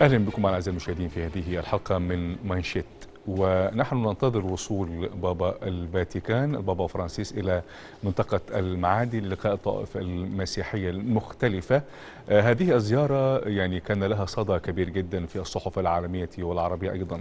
اهلا بكم اعزائي المشاهدين في هذه الحلقه من مانشيت ونحن ننتظر وصول بابا الفاتيكان البابا فرانسيس إلى منطقة المعادي للقاء الطوائف المسيحية المختلفة آه، هذه الزيارة يعني كان لها صدى كبير جدا في الصحف العالمية والعربية أيضا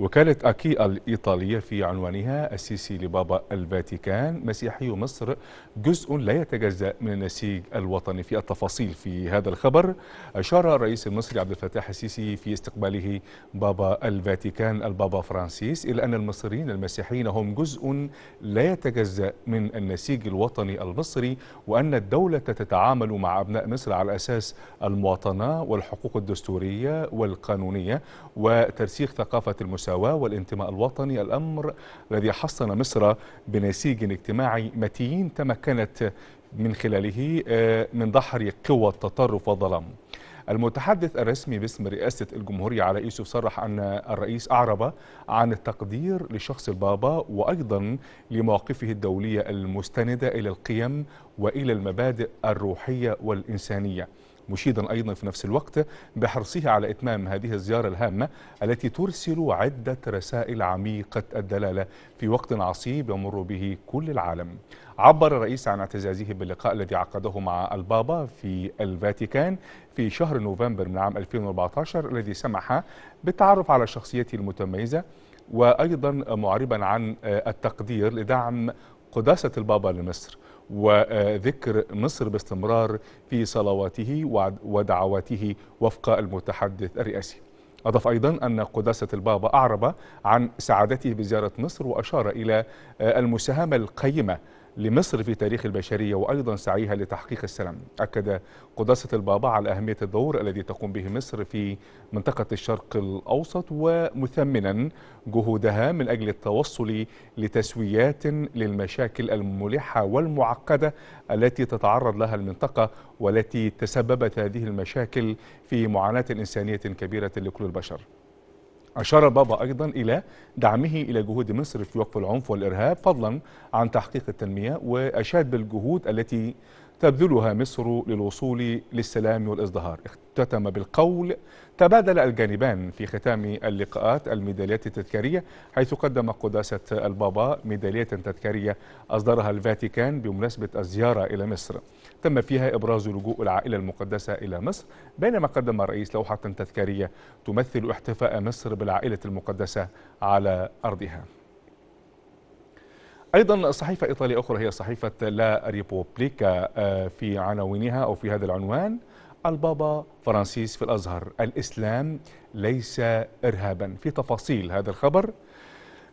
وكالة أكي الإيطالية في عنوانها السيسي لبابا الفاتيكان مسيحي مصر جزء لا يتجزأ من النسيج الوطني في التفاصيل في هذا الخبر أشار الرئيس المصري عبد الفتاح السيسي في استقباله بابا الفاتيكان البابا فرانسيس فرانسيس إلى أن المصريين المسيحيين هم جزء لا يتجزأ من النسيج الوطني المصري وأن الدولة تتعامل مع أبناء مصر على أساس المواطنة والحقوق الدستورية والقانونية وترسيخ ثقافة المساواة والانتماء الوطني الأمر الذي حصن مصر بنسيج اجتماعي متين تمكنت من خلاله آه، من دحر قوى التطرف والظلم المتحدث الرسمي باسم رئاسة الجمهورية على يوسف صرح أن الرئيس أعرب عن التقدير لشخص البابا وأيضا لمواقفه الدولية المستندة إلى القيم وإلى المبادئ الروحية والإنسانية مشيدا أيضا في نفس الوقت بحرصه على إتمام هذه الزيارة الهامة التي ترسل عدة رسائل عميقة الدلالة في وقت عصيب يمر به كل العالم عبر الرئيس عن اعتزازه باللقاء الذي عقده مع البابا في الفاتيكان في شهر نوفمبر من عام 2014 الذي سمح بالتعرف على شخصيته المتميزة وأيضا معربا عن التقدير لدعم قداسة البابا لمصر وذكر مصر باستمرار في صلواته ودعواته وفق المتحدث الرئاسي أضاف أيضا أن قداسة البابا أعرب عن سعادته بزيارة مصر وأشار إلى آه، المساهمة القيمة لمصر في تاريخ البشرية وأيضا سعيها لتحقيق السلام أكد قداسة البابا على أهمية الدور الذي تقوم به مصر في منطقة الشرق الأوسط ومثمنا جهودها من أجل التوصل لتسويات للمشاكل الملحة والمعقدة التي تتعرض لها المنطقة والتي تسببت هذه المشاكل في معاناة إنسانية كبيرة لكل البشر أشار بابا أيضا إلى دعمه إلى جهود مصر في وقف العنف والإرهاب فضلا عن تحقيق التنمية وأشاد بالجهود التي تبذلها مصر للوصول للسلام والازدهار اختتم بالقول تبادل الجانبان في ختام اللقاءات الميداليات التذكارية حيث قدم قداسة البابا ميدالية تذكارية أصدرها الفاتيكان بمناسبة الزيارة إلى مصر تم فيها إبراز لجوء العائلة المقدسة إلى مصر بينما قدم الرئيس لوحة تذكارية تمثل احتفاء مصر بالعائلة المقدسة على أرضها أيضا صحيفة إيطالية أخرى هي صحيفة لا ريبوبليكا آه، في عناوينها أو في هذا العنوان البابا فرانسيس في الأزهر الإسلام ليس إرهابا في تفاصيل هذا الخبر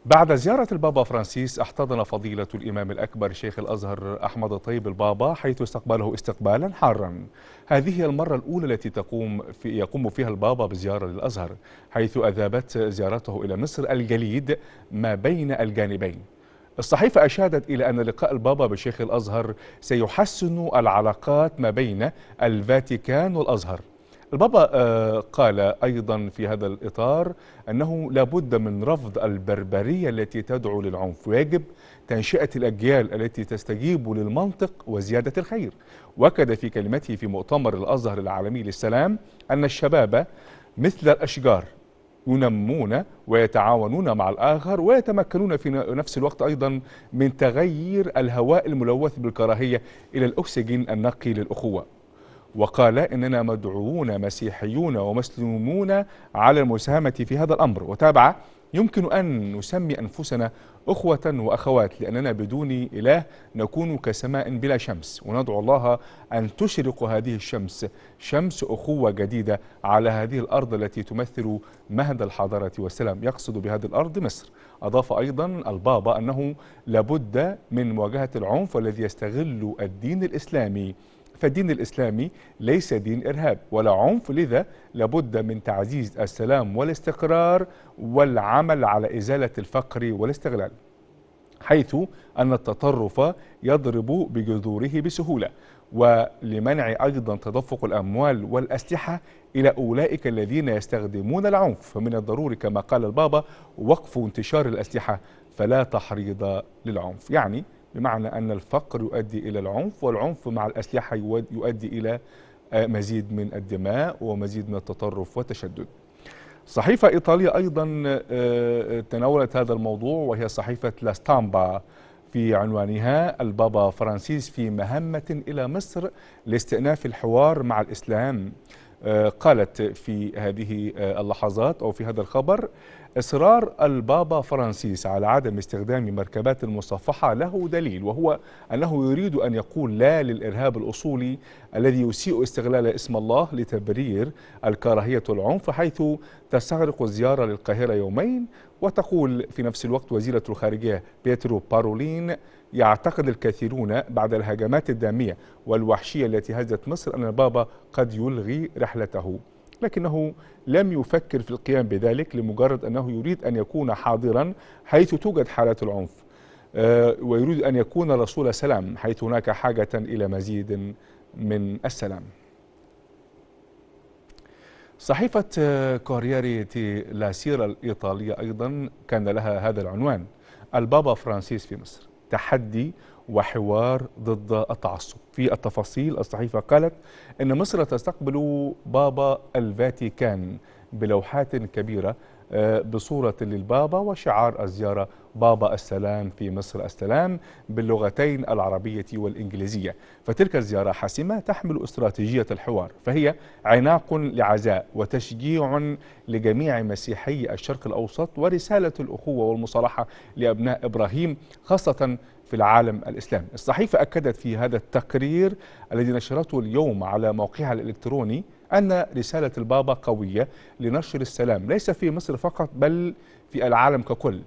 بعد زيارة البابا فرانسيس احتضن فضيلة الإمام الأكبر شيخ الأزهر أحمد طيب البابا حيث استقبله استقبالا حارا هذه هي المرة الأولى التي تقوم في يقوم فيها البابا بزيارة للأزهر حيث أذابت زيارته إلى مصر الجليد ما بين الجانبين الصحيفة أشادت إلى أن لقاء البابا بشيخ الأزهر سيحسن العلاقات ما بين الفاتيكان والأزهر البابا آه، قال أيضا في هذا الإطار أنه لابد من رفض البربرية التي تدعو للعنف ويجب تنشئة الأجيال التي تستجيب للمنطق وزيادة الخير وأكد في كلمته في مؤتمر الأزهر العالمي للسلام أن الشباب مثل الأشجار ينمون ويتعاونون مع الآخر ويتمكنون في نفس الوقت أيضا من تغيير الهواء الملوث بالكراهية إلى الأكسجين النقي للأخوة وقال إننا مدعوون مسيحيون ومسلمون على المساهمة في هذا الأمر وتابع يمكن أن نسمي أنفسنا أخوة وأخوات لأننا بدون إله نكون كسماء بلا شمس وندعو الله أن تشرق هذه الشمس شمس أخوة جديدة على هذه الأرض التي تمثل مهد الحضارة والسلام يقصد بهذه الأرض مصر أضاف أيضا البابا أنه لابد من مواجهة العنف الذي يستغل الدين الإسلامي فالدين الإسلامي ليس دين إرهاب ولا عنف لذا لابد من تعزيز السلام والاستقرار والعمل على إزالة الفقر والاستغلال حيث أن التطرف يضرب بجذوره بسهولة ولمنع أيضا تدفق الأموال والأسلحة إلى أولئك الذين يستخدمون العنف فمن الضروري كما قال البابا وقف انتشار الأسلحة فلا تحريض للعنف يعني بمعنى أن الفقر يؤدي إلى العنف والعنف مع الأسلحة يؤدي إلى آه، مزيد من الدماء ومزيد من التطرف والتشدد صحيفة إيطالية أيضا آه، تناولت هذا الموضوع وهي صحيفة لاستامبا في عنوانها البابا فرانسيس في مهمة إلى مصر لاستئناف الحوار مع الإسلام آه، قالت في هذه اللحظات أو في هذا الخبر إصرار البابا فرانسيس على عدم استخدام مركبات المصفحة له دليل وهو أنه يريد أن يقول لا للإرهاب الأصولي الذي يسيء استغلال اسم الله لتبرير الكراهية والعنف حيث تستغرق الزيارة للقاهرة يومين وتقول في نفس الوقت وزيرة الخارجية بيترو بارولين يعتقد الكثيرون بعد الهجمات الدامية والوحشية التي هزت مصر أن البابا قد يلغي رحلته لكنه لم يفكر في القيام بذلك لمجرد أنه يريد أن يكون حاضرا حيث توجد حالات العنف آه، ويريد أن يكون رسول سلام حيث هناك حاجة إلى مزيد من السلام صحيفة آه، كورياري تي لا سيرة الإيطالية أيضا كان لها هذا العنوان البابا فرانسيس في مصر تحدي وحوار ضد التعصب في التفاصيل الصحيفة قالت أن مصر تستقبل بابا الفاتيكان بلوحات كبيرة آه، بصورة للبابا وشعار الزيارة بابا السلام في مصر السلام باللغتين العربية والإنجليزية فتلك الزيارة حاسمة تحمل استراتيجية الحوار فهي عناق لعزاء وتشجيع لجميع مسيحي الشرق الأوسط ورسالة الأخوة والمصالحة لأبناء إبراهيم خاصة في العالم الإسلامي الصحيفة أكدت في هذا التقرير الذي نشرته اليوم على موقعها الإلكتروني أن رسالة البابا قوية لنشر السلام ليس في مصر فقط بل في العالم ككل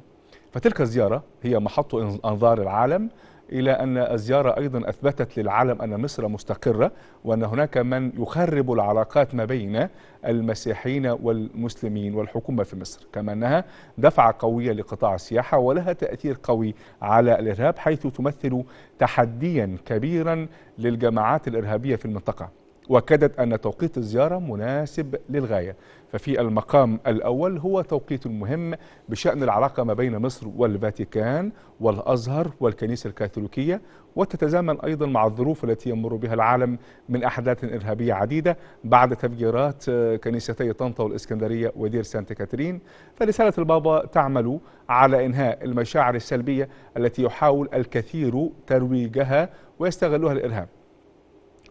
فتلك الزيارة هي محط أنظار العالم إلى أن الزيارة أيضا أثبتت للعالم أن مصر مستقرة وأن هناك من يخرب العلاقات ما بين المسيحيين والمسلمين والحكومة في مصر كما أنها دفعة قوية لقطاع السياحة ولها تأثير قوي على الإرهاب حيث تمثل تحديا كبيرا للجماعات الإرهابية في المنطقة وكدت أن توقيت الزيارة مناسب للغاية ففي المقام الأول هو توقيت مهم بشأن العلاقة ما بين مصر والفاتيكان والأزهر والكنيسة الكاثوليكية وتتزامن أيضا مع الظروف التي يمر بها العالم من أحداث إرهابية عديدة بعد تفجيرات كنيستي طنطا والإسكندرية ودير سانت كاترين فرسالة البابا تعمل على إنهاء المشاعر السلبية التي يحاول الكثير ترويجها ويستغلها الإرهاب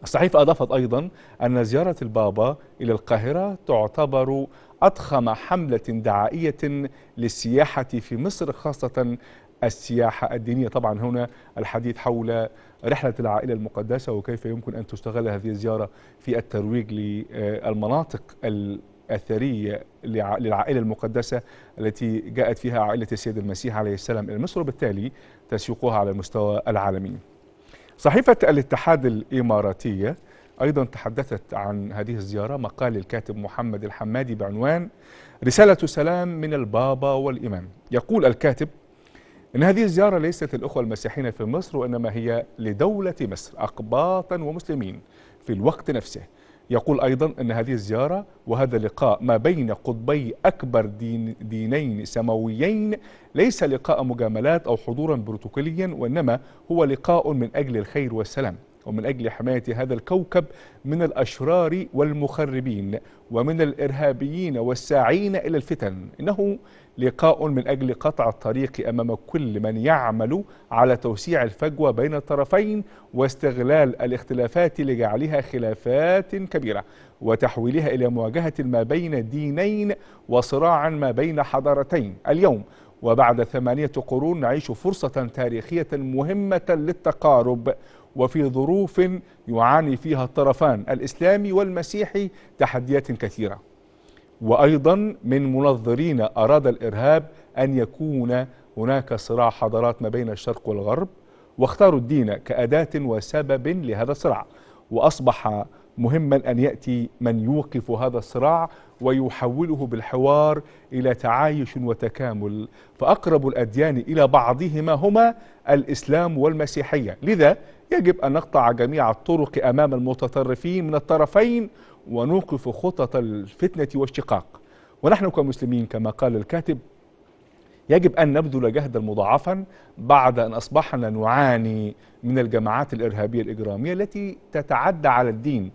الصحيفة أضافت أيضا أن زيارة البابا إلى القاهرة تعتبر أضخم حملة دعائية للسياحة في مصر خاصة السياحة الدينية طبعا هنا الحديث حول رحلة العائلة المقدسة وكيف يمكن أن تستغل هذه الزيارة في الترويج للمناطق الأثرية للعائلة المقدسة التي جاءت فيها عائلة السيد المسيح عليه السلام إلى مصر وبالتالي تسويقها على المستوى العالمي صحيفة الاتحاد الإماراتية أيضا تحدثت عن هذه الزيارة مقال الكاتب محمد الحمادي بعنوان رسالة سلام من البابا والإمام يقول الكاتب إن هذه الزيارة ليست الأخوة المسيحيين في مصر وإنما هي لدولة مصر أقباطا ومسلمين في الوقت نفسه يقول أيضا أن هذه الزيارة وهذا اللقاء ما بين قطبي أكبر دين دينين سماويين ليس لقاء مجاملات أو حضورا بروتوكوليا وإنما هو لقاء من أجل الخير والسلام ومن أجل حماية هذا الكوكب من الأشرار والمخربين ومن الإرهابيين والساعين إلى الفتن إنه لقاء من أجل قطع الطريق أمام كل من يعمل على توسيع الفجوة بين الطرفين واستغلال الاختلافات لجعلها خلافات كبيرة وتحويلها إلى مواجهة ما بين دينين وصراعا ما بين حضارتين اليوم وبعد ثمانية قرون نعيش فرصة تاريخية مهمة للتقارب وفي ظروف يعاني فيها الطرفان الإسلامي والمسيحي تحديات كثيرة وأيضا من منظرين أراد الإرهاب أن يكون هناك صراع حضارات ما بين الشرق والغرب واختاروا الدين كأداة وسبب لهذا الصراع وأصبح مهما أن يأتي من يوقف هذا الصراع ويحوله بالحوار إلى تعايش وتكامل فأقرب الأديان إلى بعضهما هما الإسلام والمسيحية لذا يجب أن نقطع جميع الطرق أمام المتطرفين من الطرفين ونوقف خطط الفتنة والشقاق ونحن كمسلمين كما قال الكاتب يجب أن نبذل جهدا مضاعفا بعد أن أصبحنا نعاني من الجماعات الإرهابية الإجرامية التي تتعدى على الدين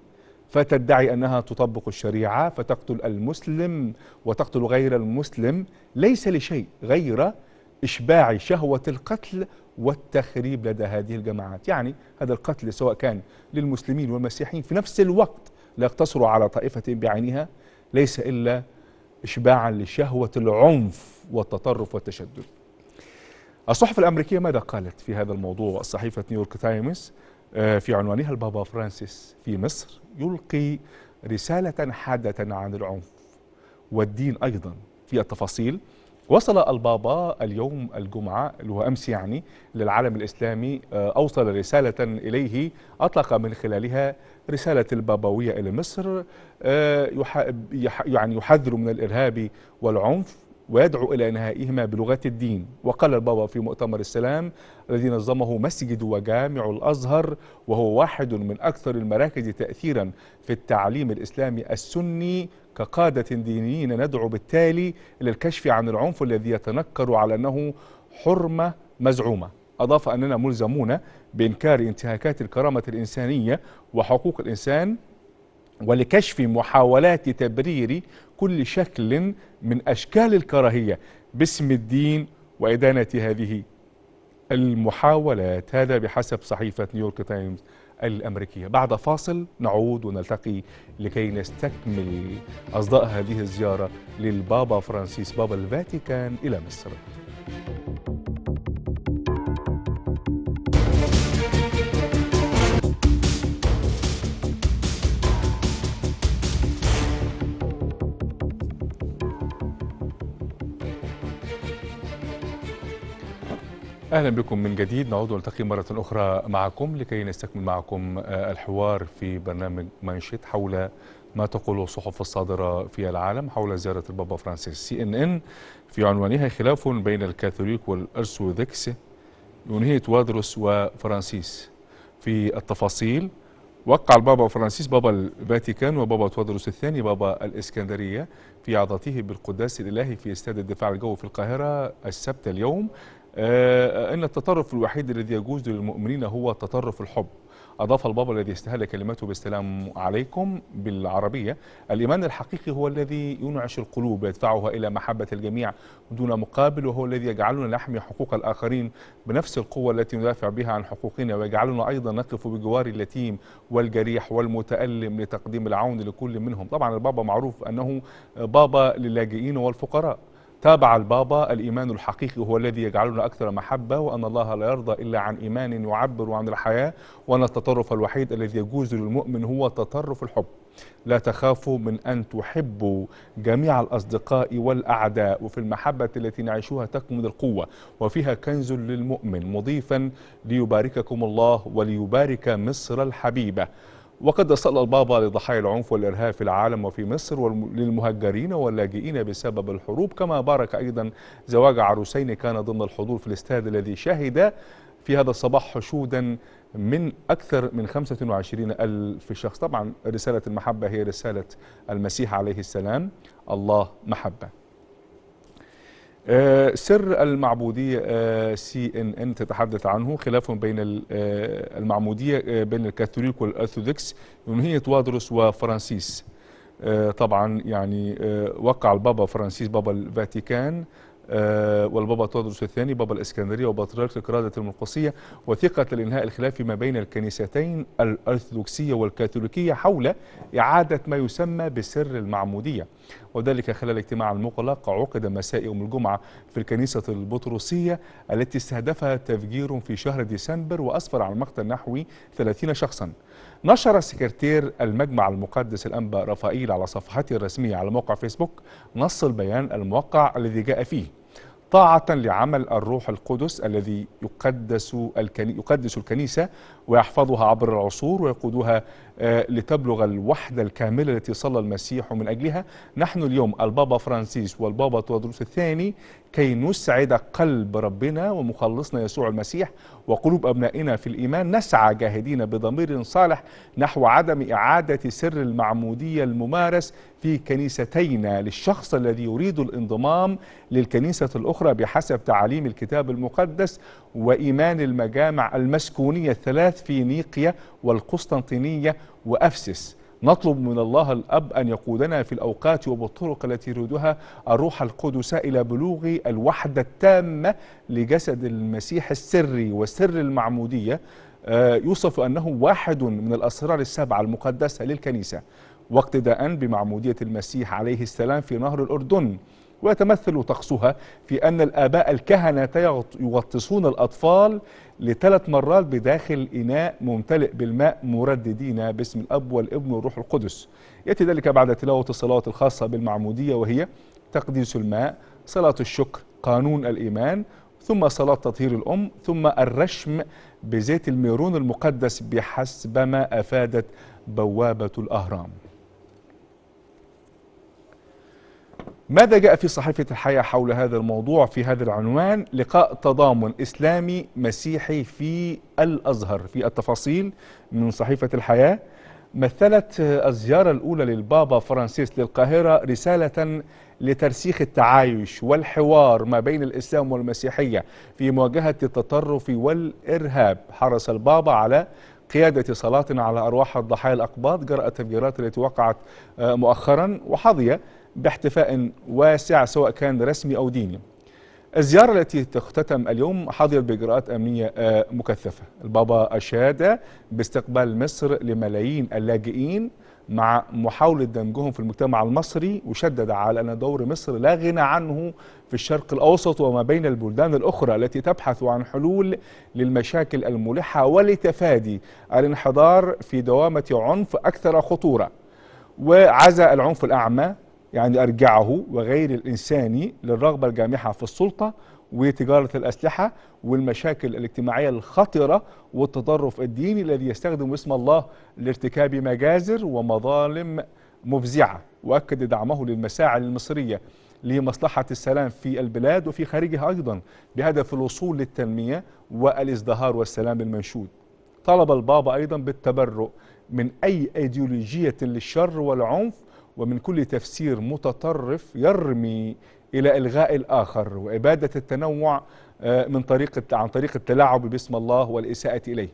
فتدعي أنها تطبق الشريعة فتقتل المسلم وتقتل غير المسلم ليس لشيء غير إشباع شهوة القتل والتخريب لدى هذه الجماعات يعني هذا القتل سواء كان للمسلمين والمسيحيين في نفس الوقت لا يقتصر على طائفة بعينها ليس إلا إشباعا لشهوة العنف والتطرف والتشدد الصحف الأمريكية ماذا قالت في هذا الموضوع صحيفة نيويورك تايمز آه، في عنوانها البابا فرانسيس في مصر يلقي رسالة حادة عن العنف والدين أيضا في التفاصيل وصل البابا اليوم الجمعة اللي هو أمس يعني للعالم الإسلامي آه، أوصل رسالة إليه أطلق من خلالها رسالة البابوية إلى مصر آه، يعني يحذر من الإرهاب والعنف ويدعو إلى إنهائهما بلغات الدين وقال البابا في مؤتمر السلام الذي نظمه مسجد وجامع الأزهر وهو واحد من أكثر المراكز تأثيرا في التعليم الإسلامي السني كقادة دينيين ندعو بالتالي إلى الكشف عن العنف الذي يتنكر على أنه حرمة مزعومة أضاف أننا ملزمون بإنكار انتهاكات الكرامة الإنسانية وحقوق الإنسان ولكشف محاولات تبرير كل شكل من أشكال الكراهية باسم الدين وإدانة هذه المحاولات هذا بحسب صحيفة نيويورك تايمز الأمريكية بعد فاصل نعود ونلتقي لكي نستكمل أصداء هذه الزيارة للبابا فرانسيس بابا الفاتيكان إلى مصر اهلا بكم من جديد نعود ونلتقي مره اخرى معكم لكي نستكمل معكم آه، الحوار في برنامج مانشيت حول ما تقوله الصحف الصادره في العالم حول زياره البابا فرانسيس سي ان ان في عنوانها خلاف بين الكاثوليك والارثوذكس ينهي وادروس وفرانسيس في التفاصيل وقع البابا فرانسيس بابا الفاتيكان وبابا توادروس الثاني بابا الإسكندرية في عظته بالقداس الإلهي في استاد الدفاع الجوي في القاهرة السبت اليوم آه، آه، أن التطرف الوحيد الذي يجوز للمؤمنين هو تطرف الحب أضاف البابا الذي استهل كلمته بالسلام عليكم بالعربية الإيمان الحقيقي هو الذي ينعش القلوب يدفعها إلى محبة الجميع دون مقابل وهو الذي يجعلنا نحمي حقوق الآخرين بنفس القوة التي ندافع بها عن حقوقنا ويجعلنا أيضا نقف بجوار اليتيم والجريح والمتألم لتقديم العون لكل منهم طبعا البابا معروف أنه بابا للاجئين والفقراء تابع البابا الإيمان الحقيقي هو الذي يجعلنا أكثر محبة وأن الله لا يرضى إلا عن إيمان يعبر عن الحياة وأن التطرف الوحيد الذي يجوز للمؤمن هو تطرف الحب لا تخافوا من أن تحبوا جميع الأصدقاء والأعداء وفي المحبة التي نعيشها تكمن القوة وفيها كنز للمؤمن مضيفا ليبارككم الله وليبارك مصر الحبيبة وقد صلى البابا لضحايا العنف والإرهاب في العالم وفي مصر وللمهجرين واللاجئين بسبب الحروب كما بارك أيضا زواج عروسين كان ضمن الحضور في الاستاد الذي شهد في هذا الصباح حشودا من أكثر من 25 ألف شخص طبعا رسالة المحبة هي رسالة المسيح عليه السلام الله محبة آه، سر المعبودية سي ان ان تتحدث عنه خلاف بين آه، المعمودية آه، بين الكاثوليك والأرثوذكس ينهي توادروس وفرانسيس طبعا يعني وقع البابا فرانسيس بابا الفاتيكان آه، والبابا تودروس الثاني بابا الإسكندرية وبطريرك القرادة المرقسية وثقه الإنهاء الخلاف ما بين الكنيستين الأرثوذكسية والكاثوليكية حول إعادة ما يسمى بسر المعمودية وذلك خلال اجتماع مغلق عقد مساء يوم الجمعة في الكنيسة البطرسية التي استهدفها تفجير في شهر ديسمبر وأسفر عن مقتل نحو 30 شخصاً نشر سكرتير المجمع المقدس الأنبا رفائيل على صفحته الرسمية على موقع فيسبوك نص البيان الموقع الذي جاء فيه طاعة لعمل الروح القدس الذي يقدس الكنيسة ويحفظها عبر العصور ويقودها آه، لتبلغ الوحدة الكاملة التي صلى المسيح من أجلها نحن اليوم البابا فرانسيس والبابا تودروس الثاني كي نسعد قلب ربنا ومخلصنا يسوع المسيح وقلوب أبنائنا في الإيمان نسعى جاهدين بضمير صالح نحو عدم إعادة سر المعمودية الممارس في كنيستينا للشخص الذي يريد الانضمام للكنيسة الأخرى بحسب تعاليم الكتاب المقدس وإيمان المجامع المسكونية الثلاث في نيقيا والقسطنطينية وأفسس نطلب من الله الأب أن يقودنا في الأوقات وبالطرق التي يريدها الروح القدس إلى بلوغ الوحدة التامة لجسد المسيح السري وسر المعمودية آه، يوصف أنه واحد من الأسرار السبعة المقدسة للكنيسة واقتداء بمعمودية المسيح عليه السلام في نهر الأردن ويتمثل طقسها في أن الآباء الكهنة يغطسون الأطفال لثلاث مرات بداخل إناء ممتلئ بالماء مرددين باسم الأب والابن والروح القدس يأتي ذلك بعد تلاوة الصلوات الخاصة بالمعمودية وهي تقديس الماء صلاة الشكر قانون الإيمان ثم صلاة تطهير الأم ثم الرشم بزيت الميرون المقدس بحسب ما أفادت بوابة الأهرام ماذا جاء في صحيفة الحياة حول هذا الموضوع في هذا العنوان لقاء تضامن إسلامي مسيحي في الأزهر في التفاصيل من صحيفة الحياة مثلت الزيارة الأولى للبابا فرانسيس للقاهرة رسالة لترسيخ التعايش والحوار ما بين الإسلام والمسيحية في مواجهة التطرف والإرهاب حرص البابا على قيادة صلاة على أرواح الضحايا الأقباط جرى التفجيرات التي وقعت آه، مؤخرا وحظي باحتفاء واسع سواء كان رسمي أو ديني الزيارة التي تختتم اليوم حظيت بإجراءات أمنية آه، مكثفة البابا أشاد باستقبال مصر لملايين اللاجئين مع محاولة دمجهم في المجتمع المصري وشدد على أن دور مصر لا غنى عنه في الشرق الأوسط وما بين البلدان الأخرى التي تبحث عن حلول للمشاكل الملحة ولتفادي الانحدار في دوامة عنف أكثر خطورة وعزى العنف الأعمى يعني أرجعه وغير الإنساني للرغبة الجامحة في السلطة وتجارة الأسلحة والمشاكل الاجتماعية الخطرة والتطرف الديني الذي يستخدم اسم الله لارتكاب مجازر ومظالم مفزعة وأكد دعمه للمساعي المصرية لمصلحة السلام في البلاد وفي خارجها أيضا بهدف الوصول للتنمية والازدهار والسلام المنشود طلب البابا أيضا بالتبرؤ من أي أيديولوجية للشر والعنف ومن كل تفسير متطرف يرمي إلى إلغاء الآخر وإبادة التنوع آه، من طريقة عن طريق التلاعب باسم الله والإساءة إليه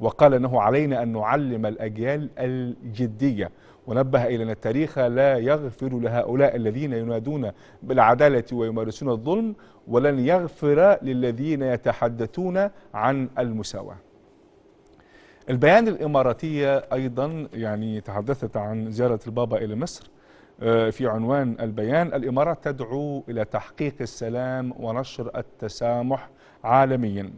وقال أنه علينا أن نعلم الأجيال الجدية ونبه إلى أن التاريخ لا يغفر لهؤلاء الذين ينادون بالعدالة ويمارسون الظلم ولن يغفر للذين يتحدثون عن المساواة البيان الإماراتية أيضا يعني تحدثت عن زيارة البابا إلى مصر آه، في عنوان البيان الإمارات تدعو إلى تحقيق السلام ونشر التسامح عالميا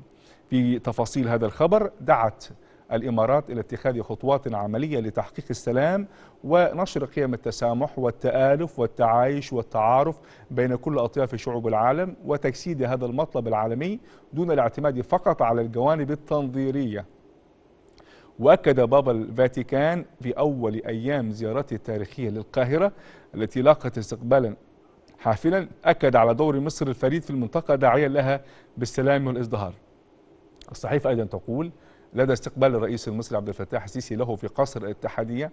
في تفاصيل هذا الخبر دعت الإمارات إلى اتخاذ خطوات عملية لتحقيق السلام ونشر قيم التسامح والتآلف والتعايش والتعارف بين كل أطياف شعوب العالم وتجسيد هذا المطلب العالمي دون الاعتماد فقط على الجوانب التنظيرية وأكد بابا الفاتيكان في أول أيام زيارته التاريخية للقاهرة التي لاقت استقبالا حافلا أكد على دور مصر الفريد في المنطقة داعيا لها بالسلام والازدهار الصحيفة أيضا تقول لدى استقبال الرئيس المصري عبد الفتاح السيسي له في قصر الاتحادية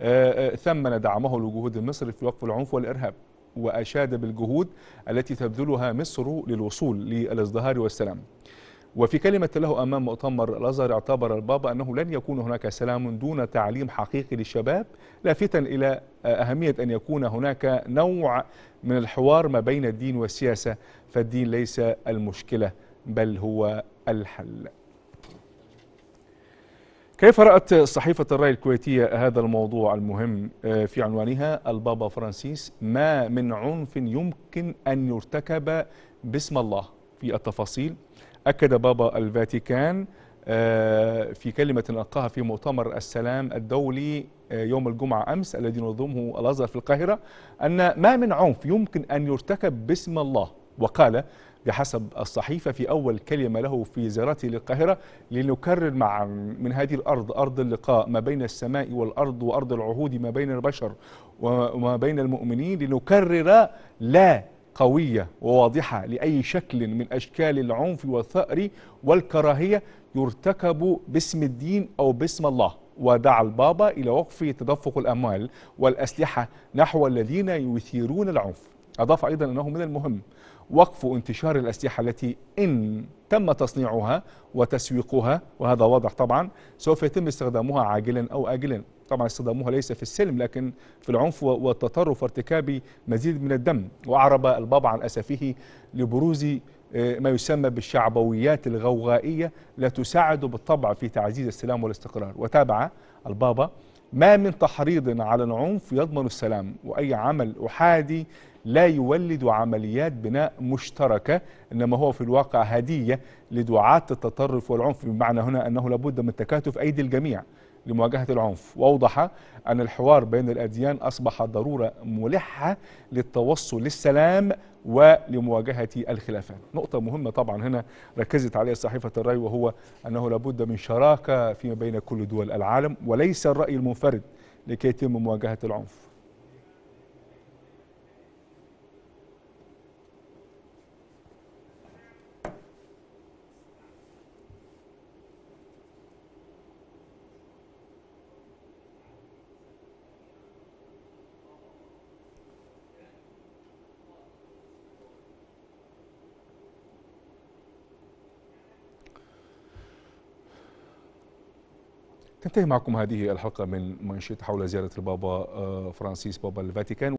آه، آه، ثمن دعمه لجهود مصر في وقف العنف والإرهاب وأشاد بالجهود التي تبذلها مصر للوصول للازدهار والسلام وفي كلمة له أمام مؤتمر الأزهر اعتبر البابا أنه لن يكون هناك سلام دون تعليم حقيقي للشباب لافتا إلى أهمية أن يكون هناك نوع من الحوار ما بين الدين والسياسة فالدين ليس المشكلة بل هو الحل كيف رأت صحيفة الرأي الكويتية هذا الموضوع المهم آه، في عنوانها البابا فرانسيس ما من عنف يمكن أن يرتكب باسم الله في التفاصيل أكد بابا الفاتيكان آه، في كلمة ألقاها في مؤتمر السلام الدولي آه، يوم الجمعة أمس الذي نظمه الأزهر في القاهرة أن ما من عنف يمكن أن يرتكب باسم الله وقال بحسب الصحيفة في أول كلمة له في زيارته للقاهرة لنكرر مع من هذه الأرض أرض اللقاء ما بين السماء والأرض وأرض العهود ما بين البشر وما بين المؤمنين لنكرر لا قوية وواضحة لأي شكل من أشكال العنف والثأر والكراهية يرتكب باسم الدين أو باسم الله ودعا البابا إلى وقف تدفق الأموال والأسلحة نحو الذين يثيرون العنف أضاف أيضا أنه من المهم وقف انتشار الأسلحة التي إن تم تصنيعها وتسويقها وهذا واضح طبعا سوف يتم استخدامها عاجلا أو آجلا طبعا استخداموها ليس في السلم لكن في العنف والتطرف وارتكاب مزيد من الدم وأعرب البابا عن أسفه لبروز آه، ما يسمى بالشعبويات الغوغائية لا تساعد بالطبع في تعزيز السلام والاستقرار وتابع البابا ما من تحريض على العنف يضمن السلام وأي عمل أحادي لا يولد عمليات بناء مشتركة إنما هو في الواقع هدية لدعاة التطرف والعنف بمعنى هنا أنه لابد من تكاتف أيدي الجميع لمواجهة العنف وأوضح أن الحوار بين الأديان أصبح ضرورة ملحة للتوصل للسلام ولمواجهة الخلافات نقطة مهمة طبعا هنا ركزت عليها صحيفة الرأي وهو أنه لابد من شراكة فيما بين كل دول العالم وليس الرأي المنفرد لكي يتم مواجهة العنف ننتهي معكم هذه الحلقة من منشط حول زيارة البابا آه، فرانسيس بابا الفاتيكان